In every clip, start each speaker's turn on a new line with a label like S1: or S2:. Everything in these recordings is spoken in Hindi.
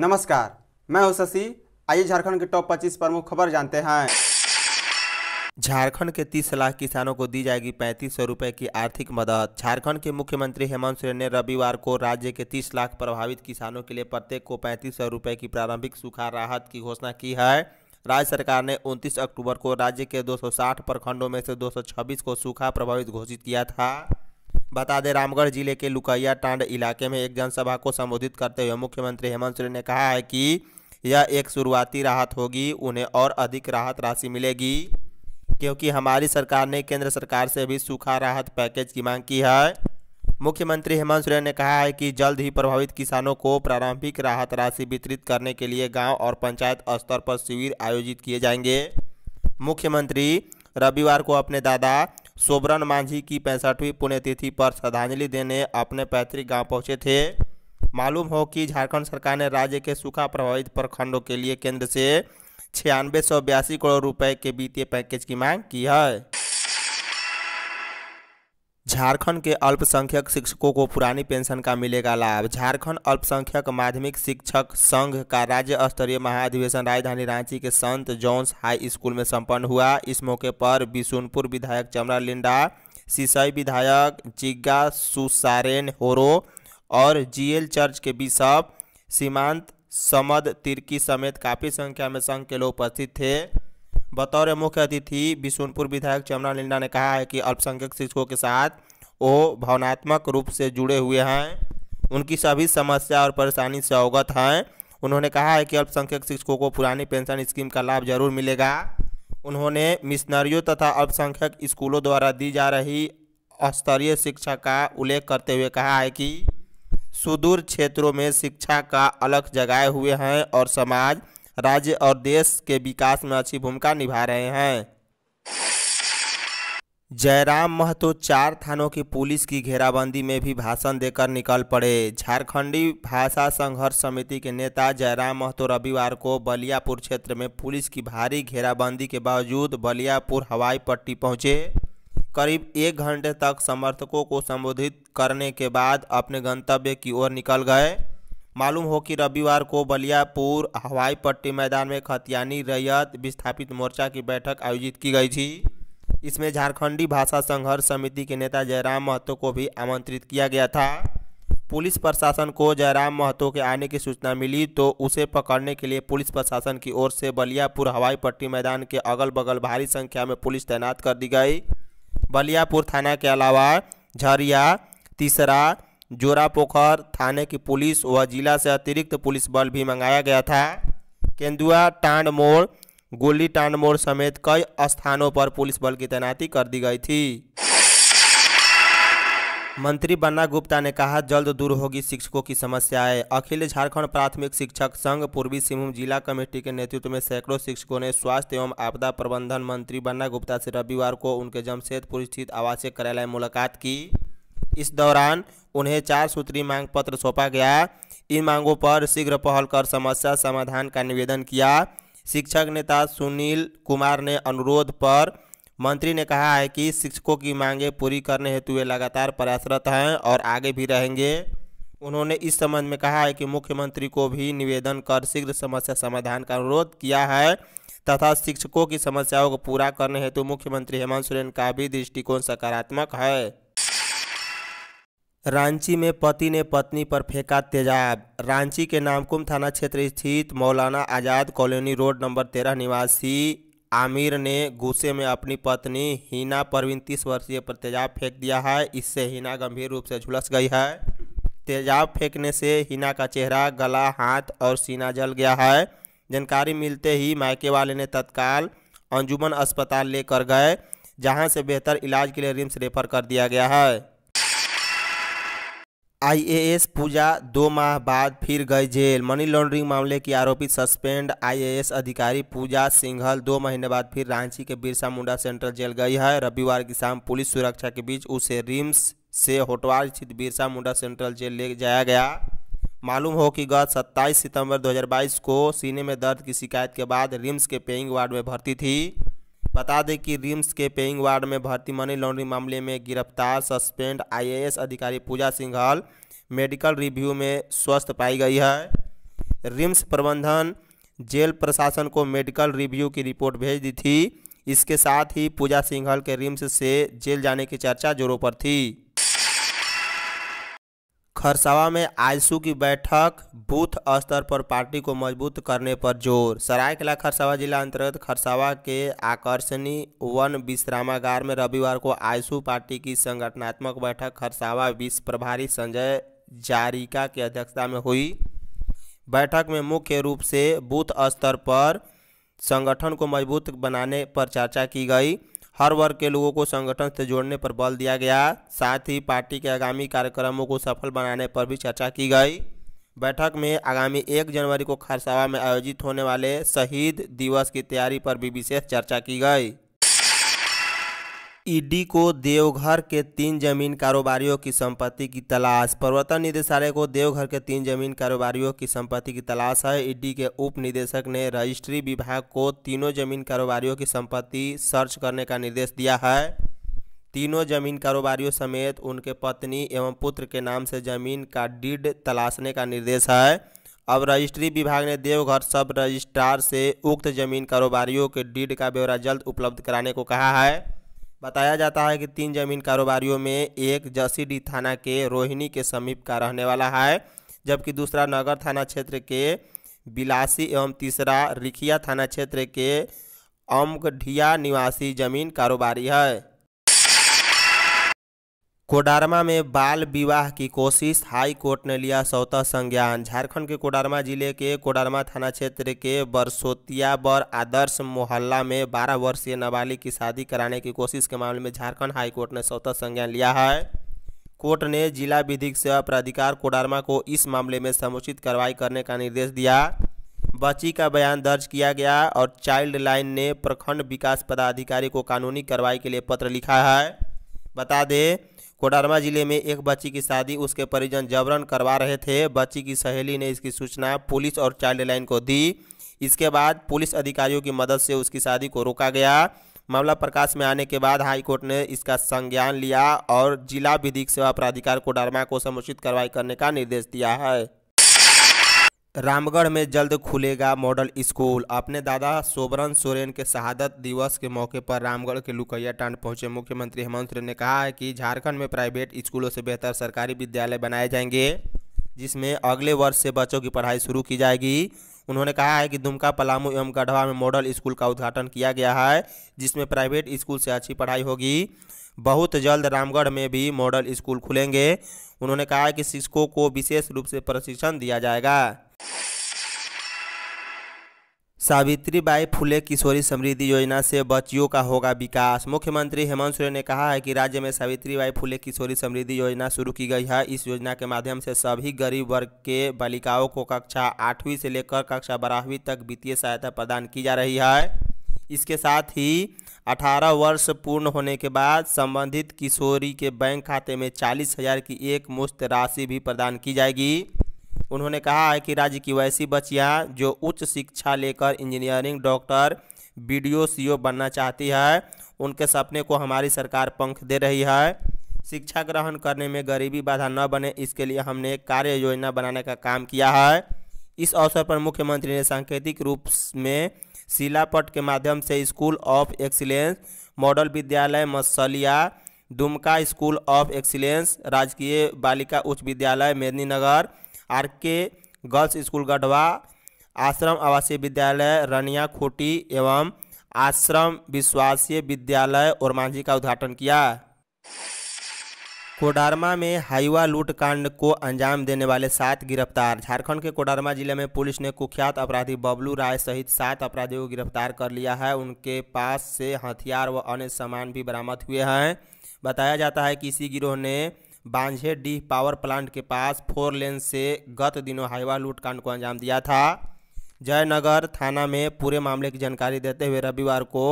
S1: नमस्कार मैं हूं शशि आइए झारखंड के टॉप 25 प्रमुख खबर जानते हैं झारखंड के 30 लाख किसानों को दी जाएगी पैंतीस सौ रुपये की आर्थिक मदद झारखंड के मुख्यमंत्री हेमंत सोरेन ने रविवार को राज्य के 30 लाख प्रभावित किसानों के लिए प्रत्येक को पैंतीस सौ रुपये की प्रारंभिक सूखा राहत की घोषणा की है राज्य सरकार ने 29 अक्टूबर को राज्य के 260 प्रखंडों में से 226 को सूखा प्रभावित घोषित किया था बता दें रामगढ़ जिले के लुकैया टांड इलाके में एक जनसभा को संबोधित करते हुए मुख्यमंत्री हेमंत सोरेन ने कहा है कि यह एक शुरुआती राहत होगी उन्हें और अधिक राहत राशि मिलेगी क्योंकि हमारी सरकार ने केंद्र सरकार से भी सूखा राहत पैकेज की मांग की है मुख्यमंत्री हेमंत सोरेन ने कहा है कि जल्द ही प्रभावित किसानों को प्रारंभिक राहत राशि वितरित करने के लिए गांव और पंचायत स्तर पर शिविर आयोजित किए जाएंगे मुख्यमंत्री रविवार को अपने दादा सोबरन मांझी की पैंसठवीं पुण्यतिथि पर श्रद्धांजलि देने अपने पैतृक गांव पहुंचे थे मालूम हो कि झारखंड सरकार ने राज्य के सूखा प्रभावित प्रखंडों के लिए केंद्र से छियानवे सौ बयासी करोड़ रुपए के वित्तीय पैकेज की मांग की है झारखंड के अल्पसंख्यक शिक्षकों को पुरानी पेंशन का मिलेगा लाभ झारखंड अल्पसंख्यक माध्यमिक शिक्षक संघ का राज्य स्तरीय महाअधिवेशन राजधानी रांची के संत जॉन्स हाई स्कूल में संपन्न हुआ इस मौके पर बिशुनपुर विधायक चमरा लिंडा सिसई विधायक जिग्गा सुसारेन होरो और जीएल चर्च के बिशप सीमांत समद तिर्की समेत काफ़ी संख्या में संघ के लोग उपस्थित थे बतौर मुख्य अतिथि बिशुनपुर विधायक चमना लिंडा ने कहा है कि अल्पसंख्यक शिक्षकों के साथ वो भावनात्मक रूप से जुड़े हुए हैं उनकी सभी समस्या और परेशानी से अवगत हैं उन्होंने कहा है कि अल्पसंख्यक शिक्षकों को पुरानी पेंशन स्कीम का लाभ जरूर मिलेगा उन्होंने मिशनरियों तथा अल्पसंख्यक स्कूलों द्वारा दी जा रही स्तरीय शिक्षा का उल्लेख करते हुए कहा है कि सुदूर क्षेत्रों में शिक्षा का अलग जगाए हुए हैं और समाज राज्य और देश के विकास में अच्छी भूमिका निभा रहे हैं जयराम महतो तो चार थानों की पुलिस की घेराबंदी में भी भाषण देकर निकल पड़े झारखंडी भाषा संघर्ष समिति के नेता जयराम महतो रविवार को बलियापुर क्षेत्र में पुलिस की भारी घेराबंदी के बावजूद बलियापुर हवाई पट्टी पहुंचे करीब एक घंटे तक समर्थकों को संबोधित करने के बाद अपने गंतव्य की ओर निकल गए मालूम हो कि रविवार को बलियापुर हवाई पट्टी मैदान में खतियानी रैयत विस्थापित मोर्चा की बैठक आयोजित की गई थी इसमें झारखंडी भाषा संघर्ष समिति के नेता जयराम महतो को भी आमंत्रित किया गया था पुलिस प्रशासन को जयराम महतो के आने की सूचना मिली तो उसे पकड़ने के लिए पुलिस प्रशासन की ओर से बलियापुर हवाई पट्टी मैदान के अगल बगल भारी संख्या में पुलिस तैनात कर दी गई बलियापुर थाना के अलावा झरिया तीसरा जोरापोखर थाने की पुलिस व जिला से अतिरिक्त पुलिस बल भी मंगाया गया था केंदुआ टांड मोड़ गोली टांड मोड़ समेत कई स्थानों पर पुलिस बल की तैनाती कर दी गई थी मंत्री बन्ना गुप्ता ने कहा जल्द दूर होगी शिक्षकों की समस्याएं अखिल झारखंड प्राथमिक शिक्षक संघ पूर्वी सिंहभूम जिला कमेटी के नेतृत्व में सैकड़ों शिक्षकों ने स्वास्थ्य एवं आपदा प्रबंधन मंत्री बन्ना गुप्ता से रविवार को उनके जमशेदपुर स्थित आवासीय कार्यालय मुलाकात की इस दौरान उन्हें चार सूत्री मांग पत्र सौंपा गया इन मांगों पर शीघ्र पहल कर समस्या समाधान का निवेदन किया शिक्षक नेता सुनील कुमार ने अनुरोध पर मंत्री ने कहा है कि शिक्षकों की मांगें पूरी करने हेतु वे लगातार प्रयासरत हैं और आगे भी रहेंगे उन्होंने इस संबंध में कहा है कि मुख्यमंत्री को भी निवेदन कर शीघ्र समस्या समाधान का अनुरोध किया है तथा शिक्षकों की समस्याओं को पूरा करने हेतु मुख्यमंत्री हेमंत सोरेन का भी दृष्टिकोण सकारात्मक है रांची में पति ने पत्नी पर फेंका तेजाब रांची के नामकुम थाना क्षेत्र स्थित मौलाना आज़ाद कॉलोनी रोड नंबर तेरह निवासी आमिर ने गुस्से में अपनी पत्नी हिना परवीन तीस वर्षीय पर तेजाब फेंक दिया है इससे हिना गंभीर रूप से झुलस गई है तेजाब फेंकने से हिना का चेहरा गला हाथ और सीना जल गया है जानकारी मिलते ही मायके वाले ने तत्काल अंजुमन अस्पताल लेकर गए जहां से बेहतर इलाज के लिए रिम्स रेफर कर दिया गया है आईएएस पूजा दो माह बाद फिर गए जेल मनी लॉन्ड्रिंग मामले की आरोपी सस्पेंड आईएएस अधिकारी पूजा सिंघल दो महीने बाद फिर रांची के बिरसा मुंडा सेंट्रल जेल गई है रविवार की शाम पुलिस सुरक्षा के बीच उसे रिम्स से होटवार स्थित बिरसा मुंडा सेंट्रल जेल ले जाया गया मालूम हो कि गत 27 सितंबर 2022 को सीने में दर्द की शिकायत के बाद रिम्स के पेइंग वार्ड में भर्ती थी बता दें कि रिम्स के पेइंग वार्ड में भर्ती मनी लॉन्ड्रिंग मामले में गिरफ्तार सस्पेंड आईएएस अधिकारी पूजा सिंघल मेडिकल रिव्यू में स्वस्थ पाई गई है रिम्स प्रबंधन जेल प्रशासन को मेडिकल रिव्यू की रिपोर्ट भेज दी थी इसके साथ ही पूजा सिंघल के रिम्स से जेल जाने की चर्चा जोरों पर थी खरसावा में आजसू की बैठक बूथ स्तर पर पार्टी को मजबूत करने पर जोर सरायकला खरसावा जिला अंतर्गत खरसावा के आकर्षणी वन विश्रामागार में रविवार को आयसू पार्टी की संगठनात्मक बैठक खरसावा विश्व प्रभारी संजय जारिका की अध्यक्षता में हुई बैठक में मुख्य रूप से बूथ स्तर पर संगठन को मजबूत बनाने पर चर्चा की गई हर वर्ग के लोगों को संगठन से जोड़ने पर बल दिया गया साथ ही पार्टी के आगामी कार्यक्रमों को सफल बनाने पर भी चर्चा की गई बैठक में आगामी एक जनवरी को खरसावा में आयोजित होने वाले शहीद दिवस की तैयारी पर भी विशेष चर्चा की गई ईडी को देवघर के तीन जमीन कारोबारियों की संपत्ति की तलाश प्रवर्तन निदेशालय को देवघर के तीन जमीन कारोबारियों की संपत्ति की तलाश है ईडी के उप निदेशक ने रजिस्ट्री विभाग को तीनों जमीन कारोबारियों की संपत्ति सर्च करने का निर्देश दिया है तीनों जमीन कारोबारियों समेत उनके पत्नी एवं पुत्र के नाम से जमीन का डीड तलाशने का निर्देश है अब रजिस्ट्री विभाग ने देवघर सब रजिस्ट्रार से उक्त जमीन कारोबारियों के डीड का ब्यौरा जल्द उपलब्ध कराने को कहा है बताया जाता है कि तीन जमीन कारोबारियों में एक जसीडीह थाना के रोहिणी के समीप का रहने वाला है जबकि दूसरा नगर थाना क्षेत्र के बिलासी एवं तीसरा रिखिया थाना क्षेत्र के अम्बढिया निवासी जमीन कारोबारी है कोडरमा में बाल विवाह की कोशिश हाई कोर्ट ने लिया स्वतः संज्ञान झारखंड के कोडरमा जिले के कोडरमा थाना क्षेत्र के बरसोतिया बर आदर्श मोहल्ला में 12 वर्षीय नाबालिग की शादी कराने की कोशिश के मामले में झारखंड हाई कोर्ट ने स्वतः संज्ञान लिया है कोर्ट ने जिला विधिक सेवा प्राधिकार कोडरमा को इस मामले में समुचित कार्रवाई करने का निर्देश दिया बच्ची का बयान दर्ज किया गया और चाइल्ड लाइन ने प्रखंड विकास पदाधिकारी को कानूनी कार्रवाई के लिए पत्र लिखा है बता दें कोडरमा जिले में एक बच्ची की शादी उसके परिजन जबरन करवा रहे थे बच्ची की सहेली ने इसकी सूचना पुलिस और चाइल्ड लाइन को दी इसके बाद पुलिस अधिकारियों की मदद से उसकी शादी को रोका गया मामला प्रकाश में आने के बाद हाईकोर्ट ने इसका संज्ञान लिया और जिला विधिक सेवा प्राधिकार कोडरमा को समुचित कार्रवाई करने का निर्देश दिया है रामगढ़ में जल्द खुलेगा मॉडल स्कूल अपने दादा सोबरन सोरेन के शहादत दिवस के मौके पर रामगढ़ के लुकैया टांड पहुंचे मुख्यमंत्री हेमंत सोरेन ने कहा है कि झारखंड में प्राइवेट स्कूलों से बेहतर सरकारी विद्यालय बनाए जाएंगे जिसमें अगले वर्ष से बच्चों की पढ़ाई शुरू की जाएगी उन्होंने कहा है कि दुमका पलामू एवं गढ़वा में मॉडल स्कूल का उद्घाटन किया गया है जिसमें प्राइवेट स्कूल से अच्छी पढ़ाई होगी बहुत जल्द रामगढ़ में भी मॉडल स्कूल खुलेंगे उन्होंने कहा है कि शिक्षकों को विशेष रूप से प्रशिक्षण दिया जाएगा सावित्री बाई फुले किशोरी समृद्धि योजना से बच्चियों का होगा विकास मुख्यमंत्री हेमंत सोरेन ने कहा है कि राज्य में सावित्री बाई फुले किशोरी समृद्धि योजना शुरू की गई है इस योजना के माध्यम से सभी गरीब वर्ग के बालिकाओं को कक्षा आठवीं से लेकर कक्षा बारहवीं तक वित्तीय सहायता प्रदान की जा रही है इसके साथ ही अठारह वर्ष पूर्ण होने के बाद संबंधित किशोरी के बैंक खाते में चालीस हज़ार की एक मुश्त राशि भी प्रदान की जाएगी उन्होंने कहा है कि राज्य की वैसी बच्चियाँ जो उच्च शिक्षा लेकर इंजीनियरिंग डॉक्टर बी डी बनना चाहती है उनके सपने को हमारी सरकार पंख दे रही है शिक्षा ग्रहण करने में गरीबी बाधा न बने इसके लिए हमने एक कार्य योजना बनाने का काम किया है इस अवसर पर मुख्यमंत्री ने सांकेतिक रूप में शिलापट के माध्यम से स्कूल ऑफ एक्सीलेंस मॉडल विद्यालय Masalia Dumka school of excellence राजकीय बालिका उच्च विद्यालय Medininagar R K girls school Garhwa आश्रम आवासीय विद्यालय रनिया खोटी एवं आश्रम विश्वासीय विद्यालय और मांझी का उद्घाटन किया कोडरमा में हाईवा लूट कांड को अंजाम देने वाले सात गिरफ्तार झारखंड के कोडरमा जिले में पुलिस ने कुख्यात अपराधी बबलू राय सहित सात अपराधियों को गिरफ्तार कर लिया है उनके पास से हथियार व अन्य सामान भी बरामद हुए हैं बताया जाता है कि इसी गिरोह ने बांझे डीह पावर प्लांट के पास फोर लेन से गत दिनों हाईवा लूटकांड को अंजाम दिया था जयनगर थाना में पूरे मामले की जानकारी देते हुए रविवार को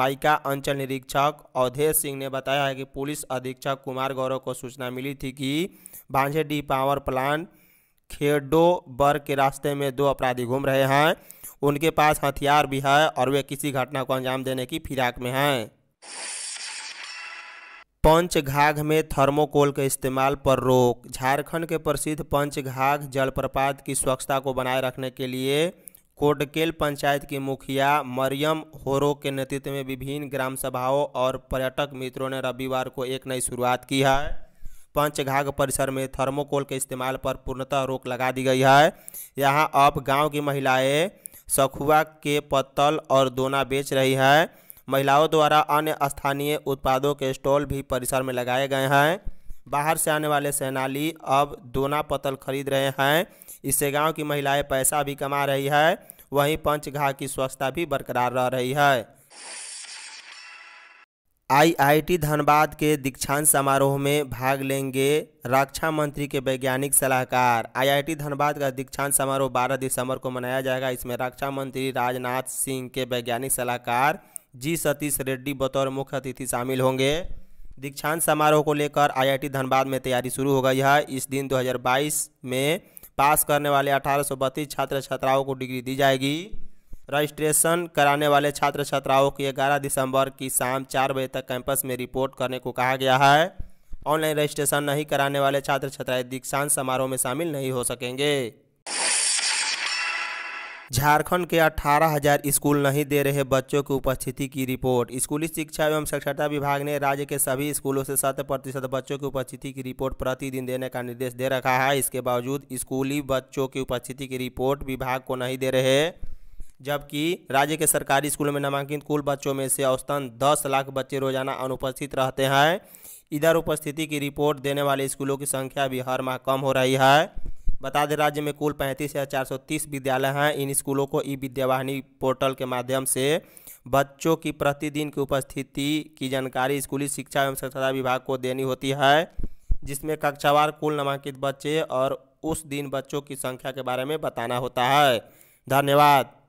S1: माइका अंचल निरीक्षक अवधेश सिंह ने बताया है कि पुलिस अधीक्षक कुमार गौरव को सूचना मिली थी कि भांझे डी पावर प्लांट खेडो बर के रास्ते में दो अपराधी घूम रहे हैं उनके पास हथियार भी है और वे किसी घटना को अंजाम देने की फिराक में हैं पंचघाघ में थर्मोकोल के इस्तेमाल पर रोक झारखंड के प्रसिद्ध पंचघाघ जलप्रपात की स्वच्छता को बनाए रखने के लिए कोडकेल पंचायत की मुखिया मरियम होरो के नेतृत्व में विभिन्न ग्राम सभाओं और पर्यटक मित्रों ने रविवार को एक नई शुरुआत की है पंचघाघ परिसर में थर्मोकोल के इस्तेमाल पर पूर्णतः रोक लगा दी गई है यहाँ अब गाँव की महिलाएँ सखुआ के पत्तल और दोना बेच रही है महिलाओं द्वारा अन्य स्थानीय उत्पादों के स्टॉल भी परिसर में लगाए गए हैं बाहर से आने वाले सेनाली अब दोना पतल खरीद रहे हैं इससे गांव की महिलाएं पैसा भी कमा रही है वहीं पंचघा की स्वच्छता भी बरकरार रह रही है आईआईटी धनबाद के दीक्षांत समारोह में भाग लेंगे रक्षा मंत्री के वैज्ञानिक सलाहकार आईआईटी धनबाद का दीक्षांत समारोह 12 दिसंबर को मनाया जाएगा इसमें रक्षा मंत्री राजनाथ सिंह के वैज्ञानिक सलाहकार जी सतीश रेड्डी बतौर मुख्य अतिथि शामिल होंगे दीक्षांत समारोह को लेकर आईआईटी धनबाद में तैयारी शुरू हो गई है इस दिन 2022 में पास करने वाले अठारह छात्र छात्राओं को डिग्री दी जाएगी रजिस्ट्रेशन कराने वाले छात्र छात्राओं की ग्यारह दिसंबर की शाम चार बजे तक कैंपस में रिपोर्ट करने को कहा गया है ऑनलाइन रजिस्ट्रेशन नहीं कराने वाले छात्र छात्राएं दीक्षांत समारोह में शामिल नहीं हो सकेंगे झारखंड के 18,000 स्कूल नहीं दे रहे बच्चों की उपस्थिति की रिपोर्ट स्कूली शिक्षा एवं साक्षरता विभाग ने राज्य के सभी स्कूलों से शत प्रतिशत बच्चों की उपस्थिति की रिपोर्ट प्रतिदिन देने का निर्देश दे रखा है इसके बावजूद स्कूली बच्चों की उपस्थिति की रिपोर्ट विभाग को नहीं दे रहे जबकि राज्य के सरकारी स्कूलों में नामांकित कुल बच्चों में से औसतन दस लाख बच्चे रोजाना अनुपस्थित रहते हैं इधर उपस्थिति की रिपोर्ट देने वाले स्कूलों की संख्या भी हर माह कम हो रही है बता दें राज्य में कुल पैंतीस हज़ार चार सौ तीस विद्यालय हैं इन स्कूलों को ई विद्यावाहिनी पोर्टल के माध्यम से बच्चों की प्रतिदिन की उपस्थिति की जानकारी स्कूली शिक्षा एवं स्वच्छता विभाग को देनी होती है जिसमें कक्षावार कुल नामांकित बच्चे और उस दिन बच्चों की संख्या के बारे में बताना होता है धन्यवाद